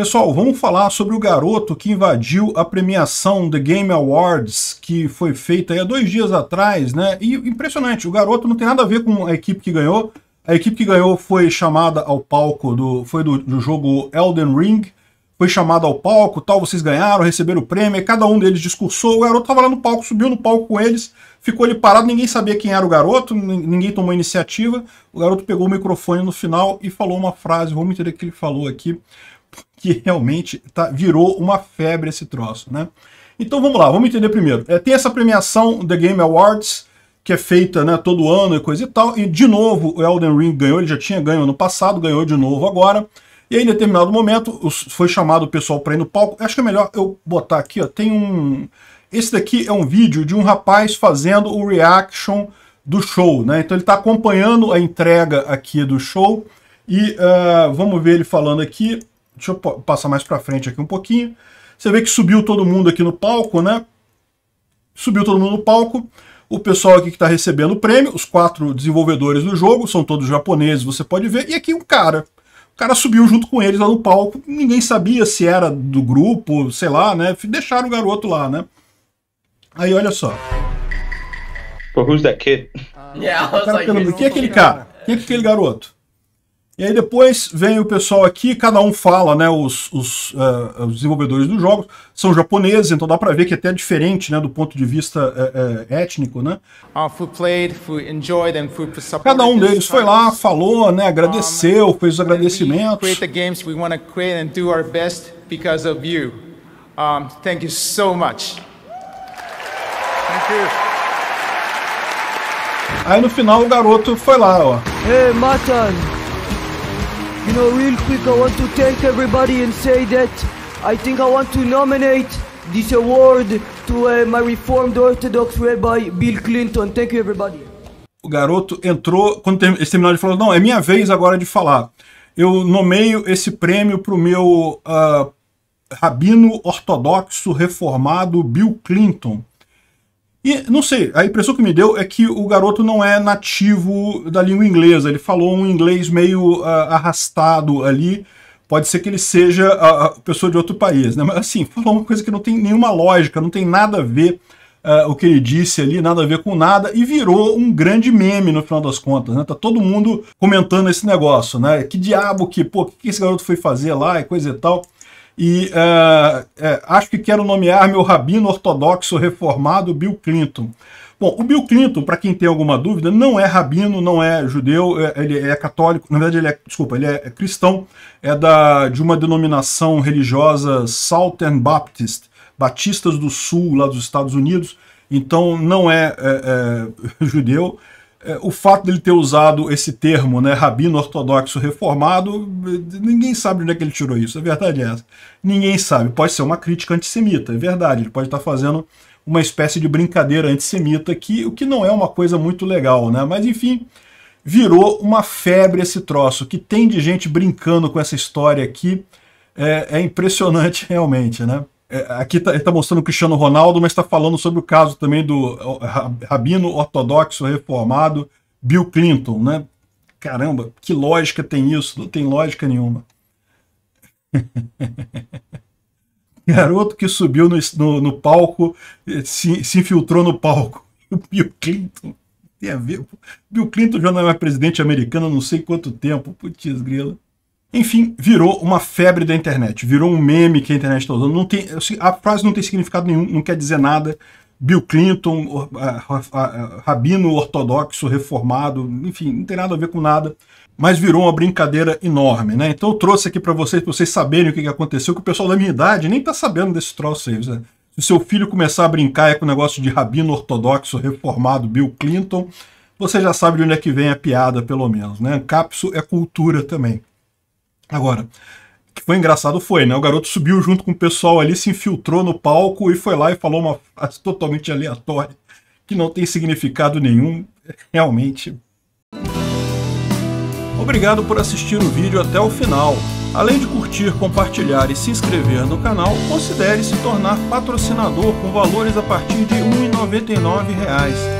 Pessoal, vamos falar sobre o garoto que invadiu a premiação The Game Awards, que foi feita há dois dias atrás, né? E impressionante, o garoto não tem nada a ver com a equipe que ganhou. A equipe que ganhou foi chamada ao palco do, foi do, do jogo Elden Ring, foi chamada ao palco, tal, vocês ganharam, receberam o prêmio, cada um deles discursou, o garoto estava lá no palco, subiu no palco com eles, ficou ali parado, ninguém sabia quem era o garoto, ninguém tomou iniciativa, o garoto pegou o microfone no final e falou uma frase, vou me entender o que ele falou aqui, que realmente tá, virou uma febre esse troço, né? Então vamos lá, vamos entender primeiro. É, tem essa premiação The Game Awards, que é feita né, todo ano e coisa e tal, e de novo o Elden Ring ganhou, ele já tinha ganho ano passado, ganhou de novo agora, e aí, em determinado momento, foi chamado o pessoal para ir no palco. Acho que é melhor eu botar aqui, ó. Tem um. Esse daqui é um vídeo de um rapaz fazendo o reaction do show, né? Então ele está acompanhando a entrega aqui do show. E uh, vamos ver ele falando aqui. Deixa eu passar mais para frente aqui um pouquinho. Você vê que subiu todo mundo aqui no palco, né? Subiu todo mundo no palco. O pessoal aqui que está recebendo o prêmio, os quatro desenvolvedores do jogo, são todos japoneses, você pode ver. E aqui um cara. O cara subiu junto com eles lá no palco. Ninguém sabia se era do grupo, sei lá, né? Deixaram o garoto lá, né? Aí olha só. who's that kid? Yeah, I was like, quem é aquele cara? Quem é aquele garoto? E aí depois vem o pessoal aqui, cada um fala, né? Os, os, uh, os desenvolvedores dos jogos são japoneses, então dá para ver que é até diferente, né? Do ponto de vista uh, uh, étnico, né? Ah, cada um deles foi lá, falou, né? Agradeceu, fez os agradecimentos. Um, thank you so much. Thank you. Aí no final o garoto foi lá, ó. Hey, Matan, You know, real quick, I want to thank everybody and say that I think I want to nominate this award to uh, my Reformed Orthodox Rabbi Bill Clinton. Thank you, everybody. O garoto entrou, quando eles terminaram, ele falou: Não, é minha vez agora de falar. Eu nomeio esse prêmio para o meu uh, rabino ortodoxo reformado Bill Clinton. E não sei, a impressão que me deu é que o garoto não é nativo da língua inglesa. Ele falou um inglês meio uh, arrastado ali. Pode ser que ele seja a uh, ah, pessoa de outro país, né? Mas assim, falou uma coisa que não tem nenhuma lógica, não tem nada a ver uh, o que ele disse ali, nada a ver com nada, e virou um grande meme no final das contas, né? Tá todo mundo comentando esse negócio, né? Que diabo que, pô, que esse garoto foi fazer lá e coisa e tal. E é, é, acho que quero nomear meu rabino ortodoxo reformado Bill Clinton. Bom, o Bill Clinton, para quem tem alguma dúvida, não é rabino, não é judeu, é, ele é católico, na verdade ele é, desculpa, ele é, é cristão, é da, de uma denominação religiosa Southern Baptist, Batistas do Sul, lá dos Estados Unidos, então não é, é, é judeu, é, o fato dele ter usado esse termo, né, rabino ortodoxo reformado, ninguém sabe onde é que ele tirou isso, a verdade é essa. Ninguém sabe, pode ser uma crítica antissemita, é verdade, ele pode estar fazendo uma espécie de brincadeira antissemita, que, o que não é uma coisa muito legal, né, mas enfim, virou uma febre esse troço, que tem de gente brincando com essa história aqui, é, é impressionante realmente, né. É, aqui está tá mostrando o Cristiano Ronaldo, mas está falando sobre o caso também do rabino ortodoxo reformado Bill Clinton, né? Caramba, que lógica tem isso? Não tem lógica nenhuma. Garoto que subiu no, no, no palco, eh, se, se, infiltrou no palco. O Bill Clinton. Tem a ver. Bill Clinton já não é presidente americano há não sei quanto tempo. Putz, grila. Enfim, virou uma febre da internet, virou um meme que a internet está usando. Não tem, a frase não tem significado nenhum, não quer dizer nada. Bill Clinton, rabino ortodoxo, reformado, enfim, não tem nada a ver com nada, mas virou uma brincadeira enorme, né? Então eu trouxe aqui para vocês, para vocês saberem o que aconteceu, que o pessoal da minha idade nem tá sabendo desse troço aí, né? Se o seu filho começar a brincar com o negócio de rabino ortodoxo, reformado, Bill Clinton, você já sabe de onde é que vem a piada, pelo menos, né? Capso é cultura também. Agora, o que foi engraçado foi, né? O garoto subiu junto com o pessoal ali, se infiltrou no palco e foi lá e falou uma frase totalmente aleatória, que não tem significado nenhum, realmente. Obrigado por assistir o vídeo até o final. Além de curtir, compartilhar e se inscrever no canal, considere se tornar patrocinador com valores a partir de R$ 1,99